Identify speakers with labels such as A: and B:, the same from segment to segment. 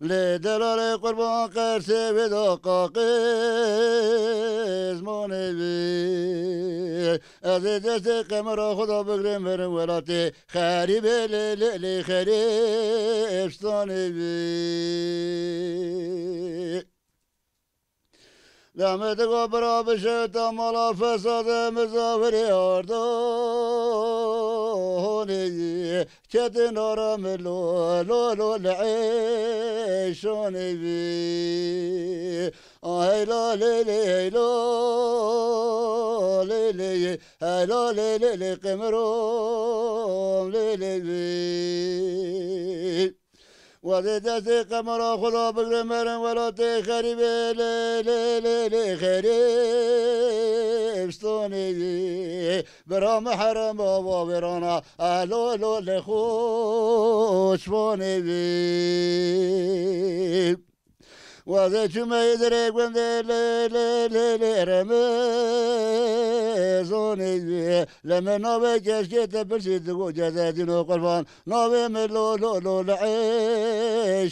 A: لدلال قربان قرسه ودا قاقز بی از دست قمر خدا بگرم برم ولات خریب لیلی خریب بی دمت گو برا بشه تا مالا فساد مزافری آردان كد نورم لو لو لو العيشون بي آه، لا ليلي لا ليلي هيلا ليلي قمرام ليلي بي وذي دستي قمر خلو بقرمرن ولا تي خريبي ليلي ليلي خريب افسانه برام حرم بابا بران علال لخوش بانه و از چومه دره گونده رمزانه لما ناوه کشکه تپرسید و جده دین و قربان ناوه ملو لو لو بی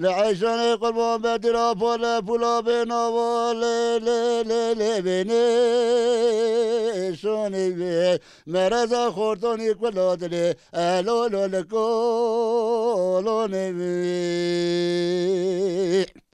A: لعيشان قلبهم بدر فولا فولا بينا ولا لا لا لا بينا شوني بيه مرزا خورتوني كل دلي الو لو بيه